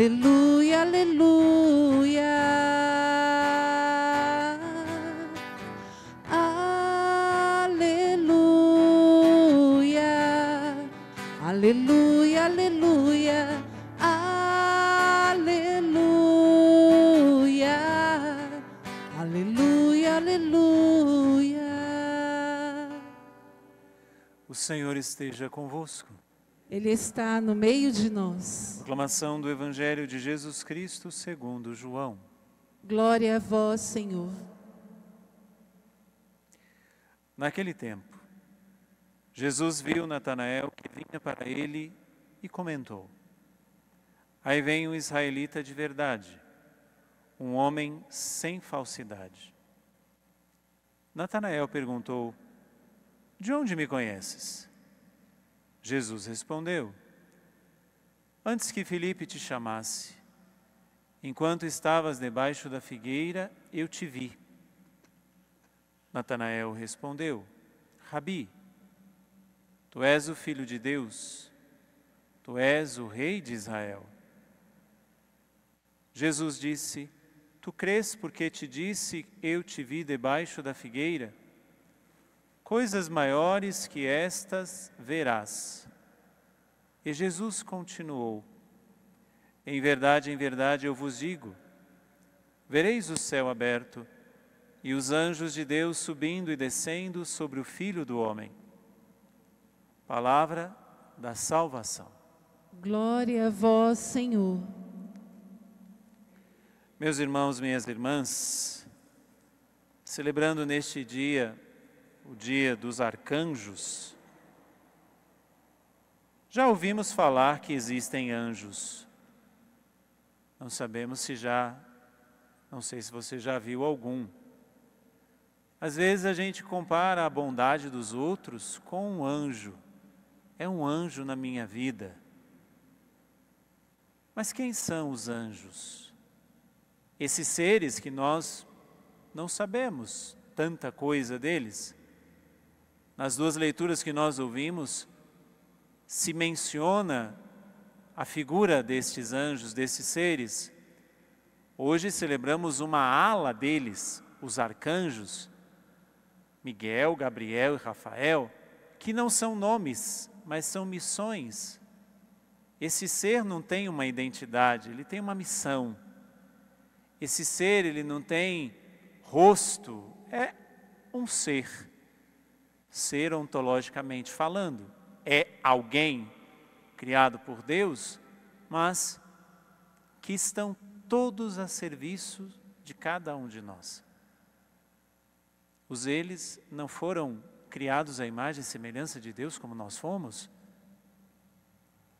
Aleluia, aleluia. Aleluia. Aleluia, aleluia. Aleluia. Aleluia, aleluia. O Senhor esteja convosco. Ele está no meio de nós. Proclamação do Evangelho de Jesus Cristo segundo João. Glória a vós, Senhor. Naquele tempo, Jesus viu Natanael que vinha para ele e comentou: Aí vem um israelita de verdade, um homem sem falsidade. Natanael perguntou: De onde me conheces? Jesus respondeu: Antes que Felipe te chamasse, enquanto estavas debaixo da figueira, eu te vi. Natanael respondeu: Rabi, tu és o filho de Deus, tu és o rei de Israel. Jesus disse: Tu crês porque te disse eu te vi debaixo da figueira? coisas maiores que estas verás. E Jesus continuou: Em verdade, em verdade eu vos digo: vereis o céu aberto e os anjos de Deus subindo e descendo sobre o Filho do Homem. Palavra da salvação. Glória a vós, Senhor. Meus irmãos, minhas irmãs, celebrando neste dia o dia dos arcanjos, já ouvimos falar que existem anjos. Não sabemos se já, não sei se você já viu algum. Às vezes a gente compara a bondade dos outros com um anjo. É um anjo na minha vida. Mas quem são os anjos? Esses seres que nós não sabemos tanta coisa deles nas duas leituras que nós ouvimos, se menciona a figura destes anjos, destes seres. Hoje celebramos uma ala deles, os arcanjos, Miguel, Gabriel e Rafael, que não são nomes, mas são missões. Esse ser não tem uma identidade, ele tem uma missão. Esse ser, ele não tem rosto, é um ser. Ser ontologicamente falando é alguém criado por Deus, mas que estão todos a serviço de cada um de nós. Os eles não foram criados à imagem e semelhança de Deus como nós fomos.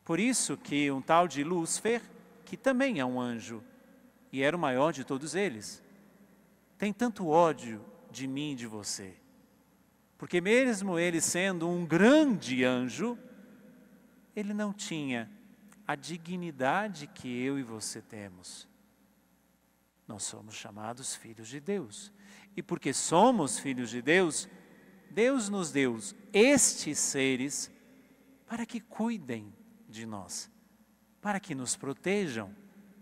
Por isso que um tal de Lúcifer, que também é um anjo e era o maior de todos eles, tem tanto ódio de mim e de você. Porque, mesmo ele sendo um grande anjo, ele não tinha a dignidade que eu e você temos. Nós somos chamados filhos de Deus. E porque somos filhos de Deus, Deus nos deu estes seres para que cuidem de nós, para que nos protejam.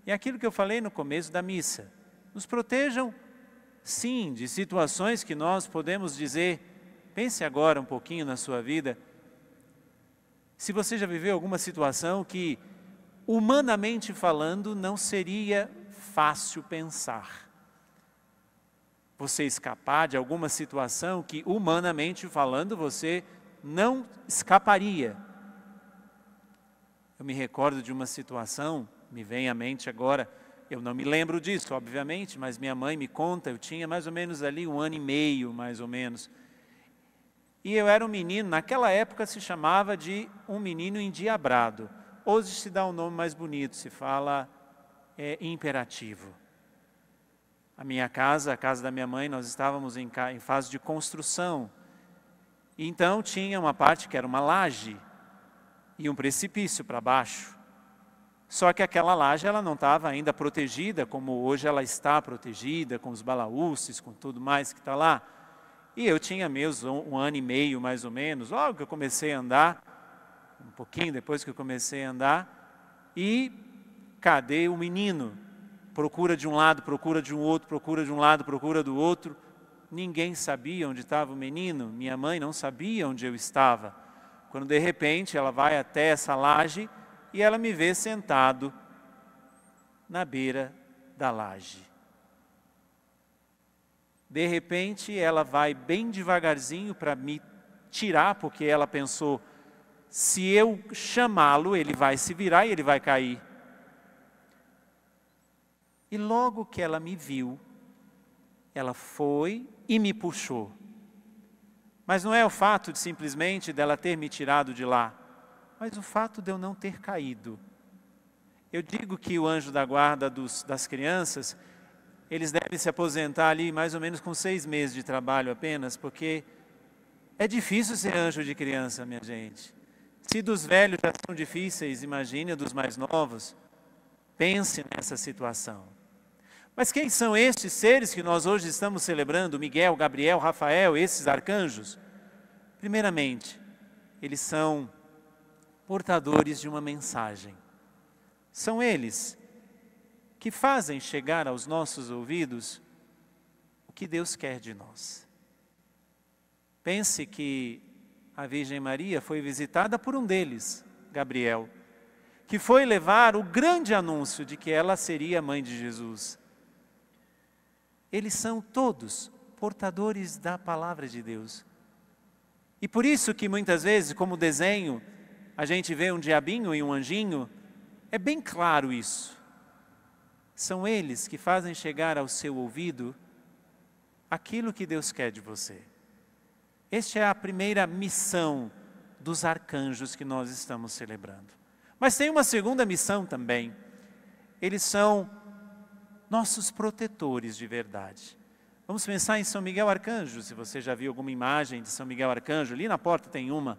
E aquilo que eu falei no começo da missa, nos protejam, sim, de situações que nós podemos dizer Pense agora um pouquinho na sua vida. Se você já viveu alguma situação que, humanamente falando, não seria fácil pensar. Você escapar de alguma situação que, humanamente falando, você não escaparia. Eu me recordo de uma situação, me vem à mente agora, eu não me lembro disso, obviamente, mas minha mãe me conta, eu tinha mais ou menos ali um ano e meio, mais ou menos e eu era um menino, naquela época se chamava de um menino endiabrado. Hoje se dá um nome mais bonito, se fala é, imperativo. A minha casa, a casa da minha mãe, nós estávamos em, em fase de construção. Então tinha uma parte que era uma laje e um precipício para baixo. Só que aquela laje ela não estava ainda protegida, como hoje ela está protegida, com os balaúces, com tudo mais que está lá. E eu tinha mesmo um ano e meio, mais ou menos, logo que eu comecei a andar, um pouquinho depois que eu comecei a andar, e cadê o menino? Procura de um lado, procura de um outro, procura de um lado, procura do outro. Ninguém sabia onde estava o menino, minha mãe não sabia onde eu estava. Quando de repente ela vai até essa laje e ela me vê sentado na beira da laje. De repente, ela vai bem devagarzinho para me tirar, porque ela pensou: se eu chamá-lo, ele vai se virar e ele vai cair. E logo que ela me viu, ela foi e me puxou. Mas não é o fato de simplesmente dela ter me tirado de lá, mas o fato de eu não ter caído. Eu digo que o anjo da guarda dos, das crianças eles devem se aposentar ali mais ou menos com seis meses de trabalho apenas, porque é difícil ser anjo de criança, minha gente. Se dos velhos já são difíceis, imagine dos mais novos. Pense nessa situação. Mas quem são estes seres que nós hoje estamos celebrando? Miguel, Gabriel, Rafael, esses arcanjos? Primeiramente, eles são portadores de uma mensagem. São eles que fazem chegar aos nossos ouvidos o que Deus quer de nós. Pense que a Virgem Maria foi visitada por um deles, Gabriel, que foi levar o grande anúncio de que ela seria mãe de Jesus. Eles são todos portadores da palavra de Deus. E por isso que muitas vezes, como desenho, a gente vê um diabinho e um anjinho, é bem claro isso. São eles que fazem chegar ao seu ouvido aquilo que Deus quer de você. Esta é a primeira missão dos arcanjos que nós estamos celebrando. Mas tem uma segunda missão também. Eles são nossos protetores de verdade. Vamos pensar em São Miguel Arcanjo, se você já viu alguma imagem de São Miguel Arcanjo, ali na porta tem uma.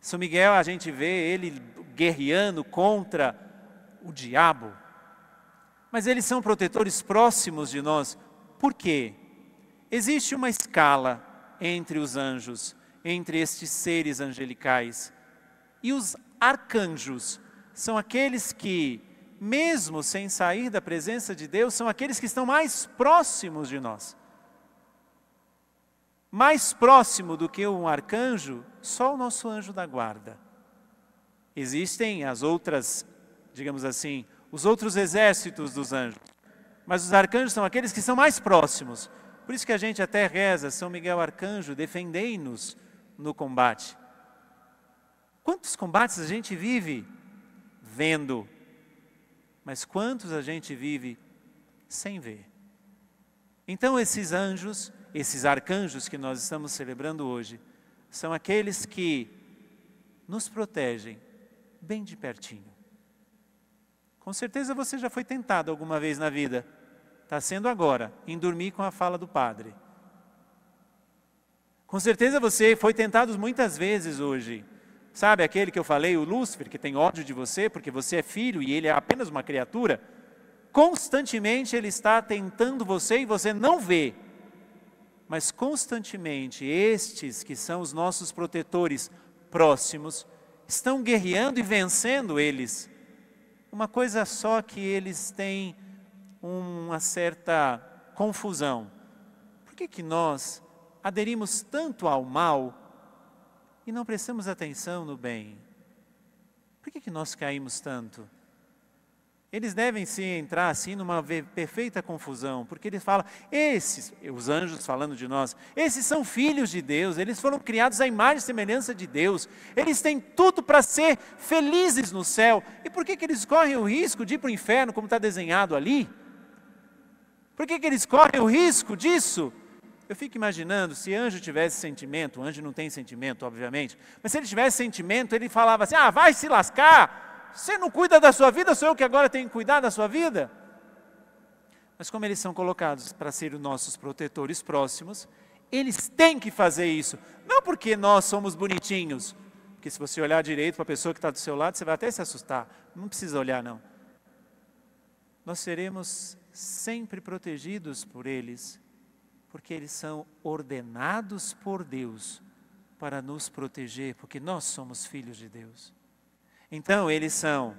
São Miguel, a gente vê ele guerreando contra o diabo, mas eles são protetores próximos de nós. Por quê? Existe uma escala entre os anjos, entre estes seres angelicais. E os arcanjos são aqueles que, mesmo sem sair da presença de Deus, são aqueles que estão mais próximos de nós. Mais próximo do que um arcanjo, só o nosso anjo da guarda. Existem as outras, digamos assim, os outros exércitos dos anjos. Mas os arcanjos são aqueles que são mais próximos. Por isso que a gente até reza, São Miguel Arcanjo, defendei-nos no combate. Quantos combates a gente vive vendo, mas quantos a gente vive sem ver? Então, esses anjos, esses arcanjos que nós estamos celebrando hoje, são aqueles que nos protegem bem de pertinho. Com certeza você já foi tentado alguma vez na vida. Está sendo agora, em dormir com a fala do padre. Com certeza você foi tentado muitas vezes hoje. Sabe aquele que eu falei, o Lúcifer, que tem ódio de você porque você é filho e ele é apenas uma criatura? Constantemente ele está tentando você e você não vê. Mas constantemente estes que são os nossos protetores próximos estão guerreando e vencendo eles uma coisa só que eles têm uma certa confusão. Por que, que nós aderimos tanto ao mal e não prestamos atenção no bem? Por que, que nós caímos tanto? Eles devem se entrar assim numa perfeita confusão, porque eles falam: esses, os anjos falando de nós, esses são filhos de Deus, eles foram criados à imagem e semelhança de Deus, eles têm tudo para ser felizes no céu, e por que, que eles correm o risco de ir para o inferno, como está desenhado ali? Por que, que eles correm o risco disso? Eu fico imaginando, se anjo tivesse sentimento, o anjo não tem sentimento, obviamente, mas se ele tivesse sentimento, ele falava assim: ah, vai se lascar, você não cuida da sua vida, sou eu que agora tenho que cuidar da sua vida? Mas como eles são colocados para serem nossos protetores próximos, eles têm que fazer isso. Não porque nós somos bonitinhos, porque se você olhar direito para a pessoa que está do seu lado, você vai até se assustar. Não precisa olhar, não. Nós seremos sempre protegidos por eles, porque eles são ordenados por Deus para nos proteger, porque nós somos filhos de Deus. Então, eles são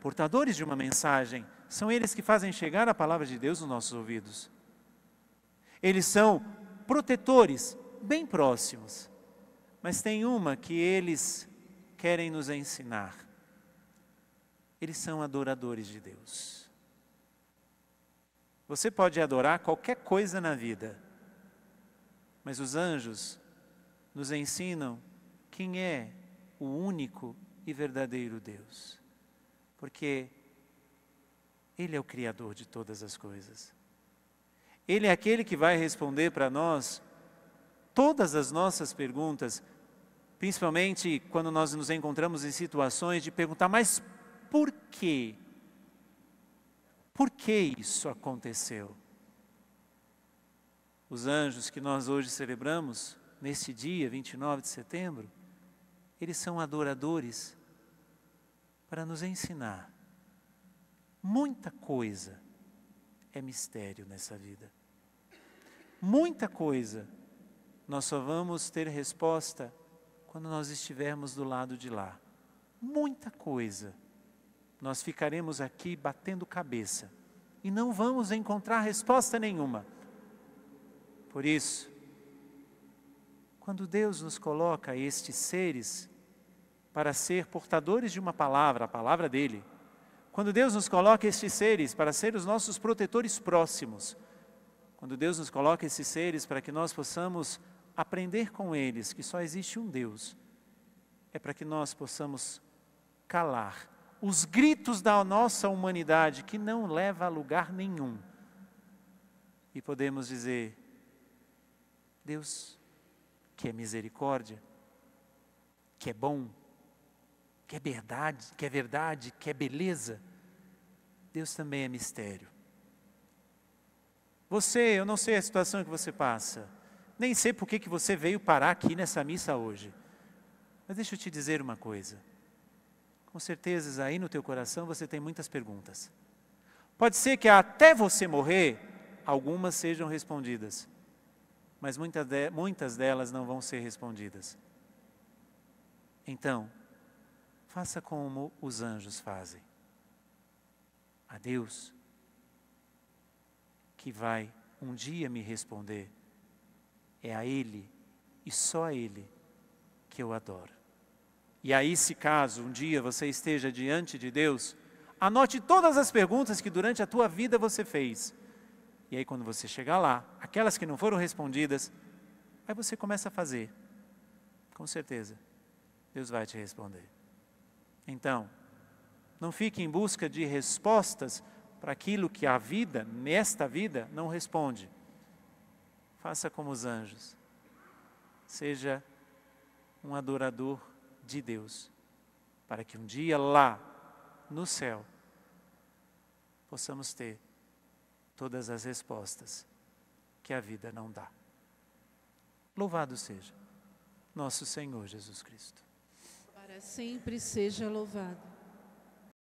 portadores de uma mensagem, são eles que fazem chegar a palavra de Deus nos nossos ouvidos. Eles são protetores, bem próximos. Mas tem uma que eles querem nos ensinar. Eles são adoradores de Deus. Você pode adorar qualquer coisa na vida, mas os anjos nos ensinam quem é o único e verdadeiro Deus, porque Ele é o Criador de todas as coisas. Ele é aquele que vai responder para nós todas as nossas perguntas, principalmente quando nós nos encontramos em situações de perguntar, mas por quê? Por que isso aconteceu? Os anjos que nós hoje celebramos, neste dia 29 de setembro, eles são adoradores para nos ensinar. Muita coisa é mistério nessa vida. Muita coisa nós só vamos ter resposta quando nós estivermos do lado de lá. Muita coisa. Nós ficaremos aqui batendo cabeça e não vamos encontrar resposta nenhuma. Por isso, quando Deus nos coloca estes seres para ser portadores de uma palavra, a palavra dele, quando Deus nos coloca estes seres para ser os nossos protetores próximos, quando Deus nos coloca esses seres para que nós possamos aprender com eles que só existe um Deus, é para que nós possamos calar os gritos da nossa humanidade que não leva a lugar nenhum. E podemos dizer: Deus, que é misericórdia, que é bom, que é verdade, que é verdade, que é beleza, Deus também é mistério. Você, eu não sei a situação que você passa, nem sei por que você veio parar aqui nessa missa hoje. Mas deixa eu te dizer uma coisa. Com certeza aí no teu coração você tem muitas perguntas. Pode ser que até você morrer, algumas sejam respondidas mas de, muitas delas não vão ser respondidas. Então, faça como os anjos fazem. A Deus, que vai um dia me responder, é a Ele e só a Ele que eu adoro. E aí, se caso um dia você esteja diante de Deus, anote todas as perguntas que durante a tua vida você fez e aí, quando você chegar lá, aquelas que não foram respondidas, aí você começa a fazer. Com certeza, Deus vai te responder. Então, não fique em busca de respostas para aquilo que a vida, nesta vida, não responde. Faça como os anjos. Seja um adorador de Deus, para que um dia lá, no céu, possamos ter todas as respostas que a vida não dá. Louvado seja nosso Senhor Jesus Cristo. Para sempre seja louvado.